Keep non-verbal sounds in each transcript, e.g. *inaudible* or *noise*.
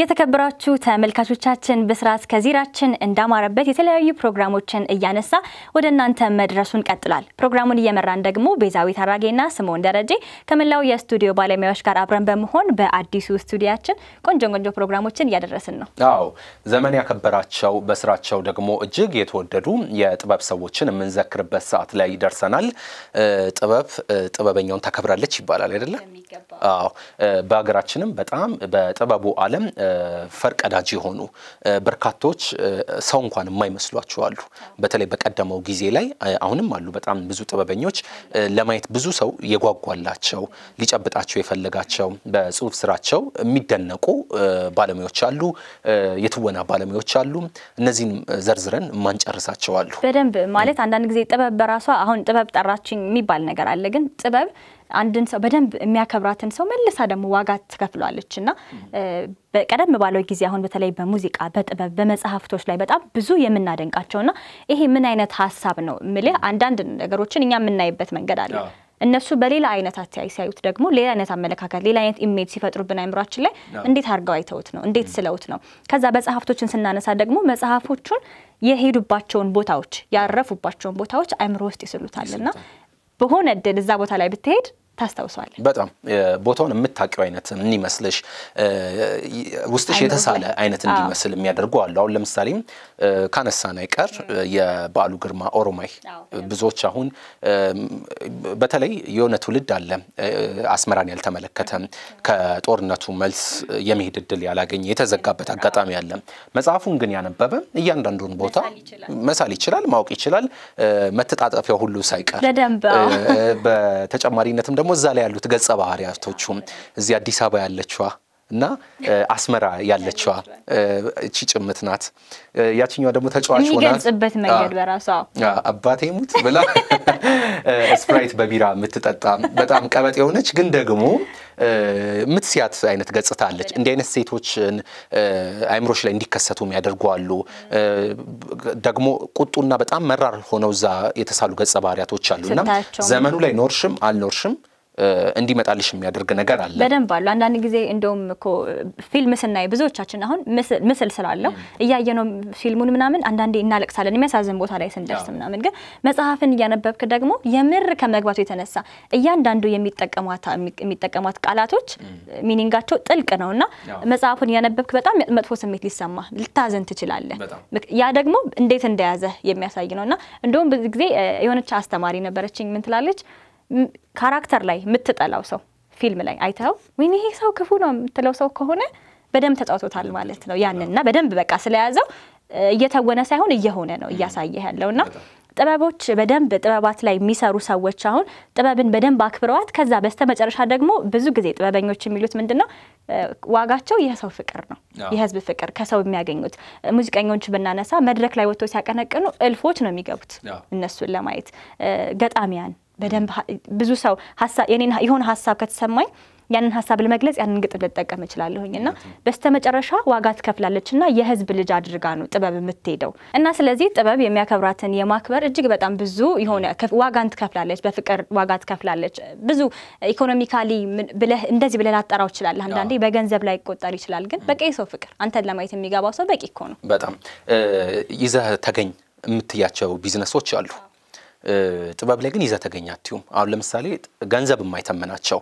የተከበራችሁ ተመልካቾቻችን ብስራት ከዜራችን እንዳማረበት የተለያዩ ፕሮግራሞችን እያነሳ ወደ እናንተ መድረሱን ቀጥሏል። ፕሮግራሙን እየመራን ደግሞ ቤዛዊት አራጌና ስምኦን ደረጀ ከመላው የስቱዲዮ ባለሙያዎች ጋር አብረን በመሆን በአዲሱ ስቱዲያችን ቆንጆ ቆንጆ ፕሮግራሞችን እያደረስን ነው። አዎ ዘመን ያከበራቸው በስራቸው ደግሞ እጅግ የተወደዱ የጥበብ ሰዎችን የምንዘክርበት ሰዓት ላይ ደርሰናል። ጥበብ ጥበበኛውን ታከብራለች ይባላል አይደለም በሀገራችንም በጣም በጥበቡ ዓለም ፈርቀዳጅ የሆኑ በርካቶች ሰው እንኳን የማይመስሏቸው አሉ። በተለይ በቀደመው ጊዜ ላይ አሁንም አሉ በጣም ብዙ ጥበበኞች ለማየት ብዙ ሰው የጓጓላቸው ሊጨብጣቸው የፈለጋቸው በጽሁፍ ስራቸው የሚደነቁ ባለሙያዎች አሉ፣ የትወና ባለሙያዎች አሉ። እነዚህን ዘርዝረን የማንጨርሳቸው አሉ። በደንብ ማለት አንዳንድ ጊዜ ጥበብ በራሷ አሁን ጥበብ ጠራችኝ የሚባል ነገር አለ ግን ጥበብ አንድን ሰው በደንብ የሚያከብራትን ሰው መልሳ ደግሞ ዋጋ ትከፍሏለች እና ቀደም ባለው ጊዜ አሁን በተለይ በሙዚቃ፣ በጥበብ፣ በመጽሐፍቶች ላይ በጣም ብዙ የምናደንቃቸውና ይሄ ምን አይነት ሀሳብ ነው ምል አንዳንድ ነገሮችን እኛ የምናይበት መንገድ አለ። እነሱ በሌላ አይነት አተያይ ሲያዩት ደግሞ ሌላ አይነት አመለካከት፣ ሌላ አይነት ኢሜጅ ሲፈጥሩብን አይምሯችን ላይ እንዴት አድርገው አይተውት ነው? እንዴት ስለውት ነው? ከዛ መጽሐፍቶችን ስናነሳ ደግሞ መጽሐፎቹን የሄዱባቸውን ቦታዎች ያረፉባቸውን ቦታዎች አይምሮ ውስጥ ይስሉታል ና በሆነ እድል እዛ ቦታ ላይ ብትሄድ ታስታውሰዋለን። በጣም ቦታውን የምታውቂው አይነት እንዲመስልሽ ውስጥሽ የተሳለ አይነት እንዲመስል የሚያደርጉ አሉ። አሁን ለምሳሌም ካነሳን አይቀር የበዓሉ ግርማ ኦሮማይ ብዙዎች አሁን በተለይ የሆነ ትውልድ አለ አስመራን ያልተመለከተ ከጦርነቱ መልስ የመሄድ እድል ያላገኘ የተዘጋበት አጋጣሚ አለ። መጽሐፉን ግን ያነበበ እያንዳንዱን ቦታ መሳል ይችላል፣ ማወቅ ይችላል፣ መተጣጠፊያ ሁሉ ሳይቀር በተጨማሪነትም ደግሞ ደግሞ እዛ ላይ ያሉት ገጸ ባህሪያቶቹም እዚህ አዲስ አበባ ያለችዋ እና አስመራ ያለችዋ እቺ ጭምት ናት። ያችኛ ደግሞ ተጫዋች ሆና የሚገልጽበት መንገድ በራሷ አባቴ ሙት ብላ *laughs* ስፕራይት በቢራ የምትጠጣ በጣም ቀበጥ የሆነች ግን ደግሞ ምትስያት አይነት ገጽታ አለች። እንዲህ አይነት ሴቶችን አይምሮች ላይ እንዲከሰቱ ያደርጓሉ። ደግሞ ቁጡና በጣም መራር ሆነው እዛ የተሳሉ ገጸ ባህሪያቶች አሉ እና ዘመኑ ላይ ኖርሽም አልኖርሽም እንዲመጣልሽ የሚያደርግ ነገር አለ። በደንብ አሉ። አንዳንድ ጊዜ እንደውም እኮ ፊልም ስናይ ብዙዎቻችን አሁን ምስል ስላለው እያየ ነው ፊልሙን ምናምን አንዳንዴ እናለቅሳለን የሚያሳዝን ቦታ ላይ ስንደርስ ምናምን። ግን መጽሐፍን እያነበብክ ደግሞ የምር ከመግባቱ የተነሳ እያንዳንዱ የሚጠቀሟት ቃላቶች ሚኒንጋቸው ጥልቅ ነው እና መጽሐፉን እያነበብክ በጣም መጥፎ ስሜት ሊሰማ ልታዘን ትችላለህ። ያ ደግሞ እንዴት እንደያዘ የሚያሳይ ነው እና እንደውም ብዙ ጊዜ የሆነች አስተማሪ ነበረችኝ ምን ትላለች ካራክተር ላይ የምትጠላው ሰው ፊልም ላይ አይተው ወይኔ ይሄ ሰው ክፉ ነው የምትለው ሰው ከሆነ በደንብ ተጫውቶታል ማለት ነው። ያንንና በደንብ በቃ ስለያዘው እየተወነ ሳይሆን እየሆነ ነው እያሳየ ያለውና ጥበቦች በደንብ ጥበባት ላይ የሚሰሩ ሰዎች አሁን ጥበብን በደንብ አክብረዋት ከዛ በስተመጨረሻ ደግሞ ብዙ ጊዜ ጥበበኞች የሚሉት ምንድን ነው ዋጋቸው የሰው ፍቅር ነው፣ የህዝብ ፍቅር ከሰው የሚያገኙት። ሙዚቀኞች ብናነሳ መድረክ ላይ ወጥቶ ሲያቀነቅኑ እልፎች ነው የሚገቡት እነሱን ለማየት ገጣሚያን በደንብ ብዙ ሰው የሆነ ሀሳብ ከተሰማኝ ያንን ሀሳብ ለመግለጽ ያንን ግጥም ልጠቀም እችላለሁኝ እና በስተመጨረሻ ዋጋ ትከፍላለች እና የህዝብ ልጅ አድርጋ ነው ጥበብ የምትሄደው እና ስለዚህ ጥበብ የሚያከብራትን የማክበር እጅግ በጣም ብዙ የሆነ ዋጋን ትከፍላለች፣ በፍቅር ዋጋ ትከፍላለች። ብዙ ኢኮኖሚካሊ ብለህ እንደዚህ ብለህ ላጠራው ይችላል። አንዳንዴ በገንዘብ ላይ ይቆጠር ይችላል። ግን በቂ ሰው ፍቅር አንተን ለማየት የሚገባው ሰው በቂ እኮ ነው። በጣም ይዘህ ተገኝ የምትያቸው ቢዝነሶች አሉ። ጥበብ ላይ ግን ይዘ ተገኝ አሁን ለምሳሌ ገንዘብ የማይተምናቸው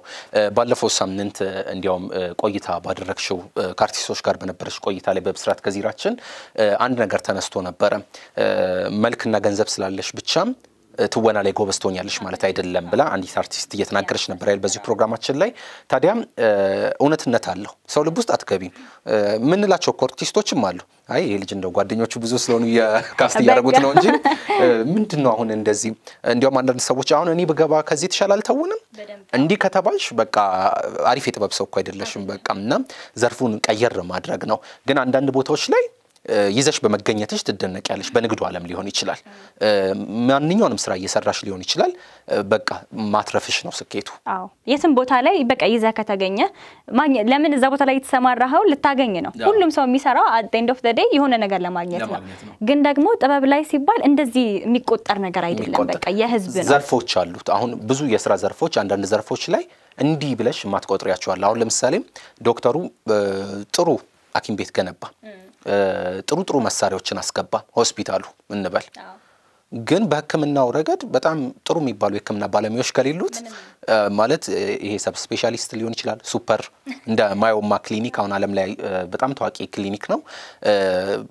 ባለፈው ሳምንት እንዲያውም ቆይታ ባደረግሽው ከአርቲስቶች ጋር በነበረች ቆይታ ላይ በብስራት ከዚራችን አንድ ነገር ተነስቶ ነበረ። መልክና ገንዘብ ስላለሽ ብቻም ትወና ላይ ጎበዝ ማለት አይደለም ብላ አንዲት አርቲስት እየተናገረች ነበር ያል በዚህ ፕሮግራማችን ላይ። ታዲያም እውነትነት አለው። ሰው ልብ ውስጥ አትገቢም ምንላቸው እኮ አርቲስቶችም አሉ። አይ ይሄ ልጅ እንደው ጓደኞቹ ብዙ ስለሆኑ ካስት እያደረጉት ነው እንጂ ምንድን ነው አሁን እንደዚህ። እንዲያውም አንዳንድ ሰዎች አሁን እኔ ብገባ ከዚህ የተሻለ አልተውንም እንዲህ ከተባልሽ በቃ አሪፍ የጥበብ ሰው እኮ አይደለሽም በቃ እና ዘርፉን ቀየር ማድረግ ነው። ግን አንዳንድ ቦታዎች ላይ ይዘሽ በመገኘትሽ ትደነቂያለሽ። በንግዱ ዓለም ሊሆን ይችላል፣ ማንኛውንም ስራ እየሰራሽ ሊሆን ይችላል። በቃ ማትረፍሽ ነው ስኬቱ። አዎ የትም ቦታ ላይ በቃ ይዘ ከተገኘ ለምን እዛ ቦታ ላይ የተሰማራኸው ልታገኝ ነው። ሁሉም ሰው የሚሰራው አጤንድ ኦፍ ደዴ የሆነ ነገር ለማግኘት ነው። ግን ደግሞ ጥበብ ላይ ሲባል እንደዚህ የሚቆጠር ነገር አይደለም። በቃ የህዝብ ነው። ዘርፎች አሉት። አሁን ብዙ የስራ ዘርፎች፣ አንዳንድ ዘርፎች ላይ እንዲህ ብለሽ ማትቆጥሪያቸዋል። አሁን ለምሳሌ ዶክተሩ ጥሩ ሐኪም ቤት ገነባ ጥሩ ጥሩ መሳሪያዎችን አስገባ ሆስፒታሉ እንበል ግን በህክምናው ረገድ በጣም ጥሩ የሚባሉ የህክምና ባለሙያዎች ከሌሉት ማለት ይሄ ሰብ ስፔሻሊስት ሊሆን ይችላል። ሱፐር እንደ ማዮማ ክሊኒክ አሁን አለም ላይ በጣም ታዋቂ ክሊኒክ ነው።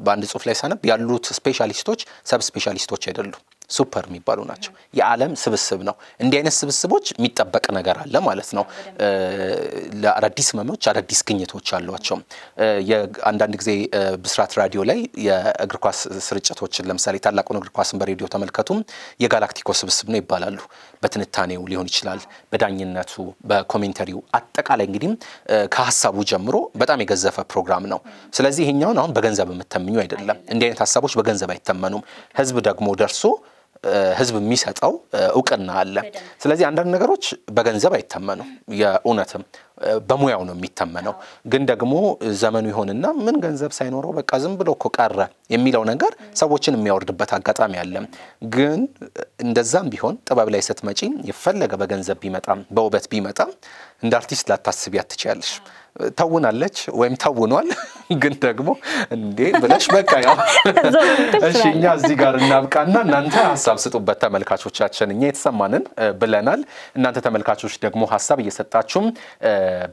በአንድ ጽሁፍ ላይ ሳነብ ያሉት ስፔሻሊስቶች ሰብ ስፔሻሊስቶች አይደሉም። ሱፐር የሚባሉ ናቸው። የዓለም ስብስብ ነው። እንዲህ አይነት ስብስቦች የሚጠበቅ ነገር አለ ማለት ነው። ለአዳዲስ ህመሞች አዳዲስ ግኝቶች አሏቸው። አንዳንድ ጊዜ ብስራት ራዲዮ ላይ የእግር ኳስ ስርጭቶችን ለምሳሌ ታላቁን እግር ኳስን በሬዲዮ ተመልከቱም የጋላክቲኮ ስብስብ ነው ይባላሉ። በትንታኔው ሊሆን ይችላል፣ በዳኝነቱ፣ በኮሜንተሪው አጠቃላይ እንግዲህ ከሀሳቡ ጀምሮ በጣም የገዘፈ ፕሮግራም ነው። ስለዚህ ይሄኛውን አሁን በገንዘብ የምተምኙ አይደለም። እንዲህ አይነት ሀሳቦች በገንዘብ አይተመኑም። ህዝብ ደግሞ ደርሶ ህዝብ የሚሰጠው እውቅና አለ። ስለዚህ አንዳንድ ነገሮች በገንዘብ አይታመኑ የእውነትም በሙያው ነው የሚተመነው። ግን ደግሞ ዘመኑ ይሆንና ምን ገንዘብ ሳይኖረው በቃ ዝም ብሎ እኮ ቀረ የሚለው ነገር ሰዎችን የሚያወርድበት አጋጣሚ አለ። ግን እንደዛም ቢሆን ጥበብ ላይ ስትመጪ የፈለገ በገንዘብ ቢመጣም በውበት ቢመጣም እንደ አርቲስት ላታስቢያት ትችያለሽ። ተውናለች ወይም ተውኗል። *laughs* ግን ደግሞ እንዴ ብለሽ በቃ ያው *laughs* እሺ እኛ እዚህ ጋር እናብቃና እናንተ ሀሳብ ስጡበት ተመልካቾቻችን። እኛ የተሰማንን ብለናል። እናንተ ተመልካቾች ደግሞ ሀሳብ እየሰጣችሁም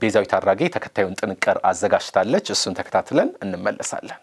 ቤዛዊት አድራጌ ተከታዩን ጥንቅር አዘጋጅታለች። እሱን ተከታትለን እንመለሳለን።